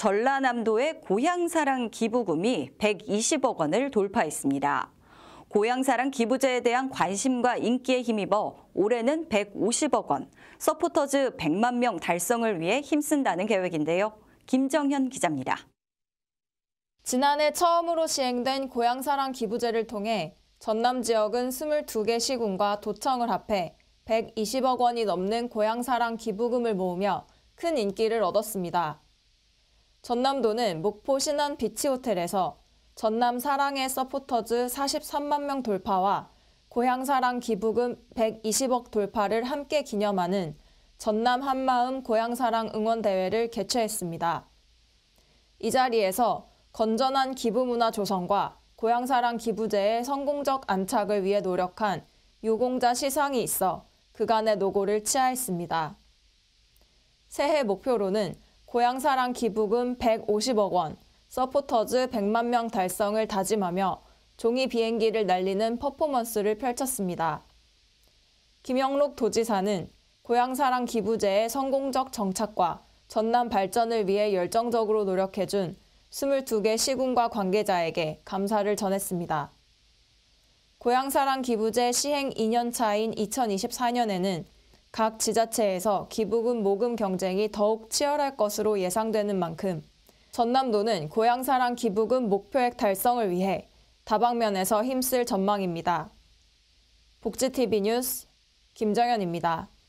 전라남도의 고향사랑 기부금이 120억 원을 돌파했습니다. 고향사랑 기부제에 대한 관심과 인기에 힘입어 올해는 150억 원, 서포터즈 100만 명 달성을 위해 힘쓴다는 계획인데요. 김정현 기자입니다. 지난해 처음으로 시행된 고향사랑 기부제를 통해 전남 지역은 22개 시군과 도청을 합해 120억 원이 넘는 고향사랑 기부금을 모으며 큰 인기를 얻었습니다. 전남도는 목포 신안 비치호텔에서 전남 사랑의 서포터즈 43만 명 돌파와 고향사랑 기부금 120억 돌파를 함께 기념하는 전남 한마음 고향사랑 응원대회를 개최했습니다. 이 자리에서 건전한 기부 문화 조성과 고향사랑 기부제의 성공적 안착을 위해 노력한 유공자 시상이 있어 그간의 노고를 치하했습니다. 새해 목표로는 고향사랑 기부금 150억 원, 서포터즈 100만 명 달성을 다짐하며 종이 비행기를 날리는 퍼포먼스를 펼쳤습니다. 김영록 도지사는 고향사랑 기부제의 성공적 정착과 전남 발전을 위해 열정적으로 노력해준 22개 시군과 관계자에게 감사를 전했습니다. 고향사랑 기부제 시행 2년 차인 2024년에는 각 지자체에서 기부금 모금 경쟁이 더욱 치열할 것으로 예상되는 만큼 전남도는 고향사랑 기부금 목표액 달성을 위해 다방면에서 힘쓸 전망입니다. 복지TV 뉴스 김정현입니다.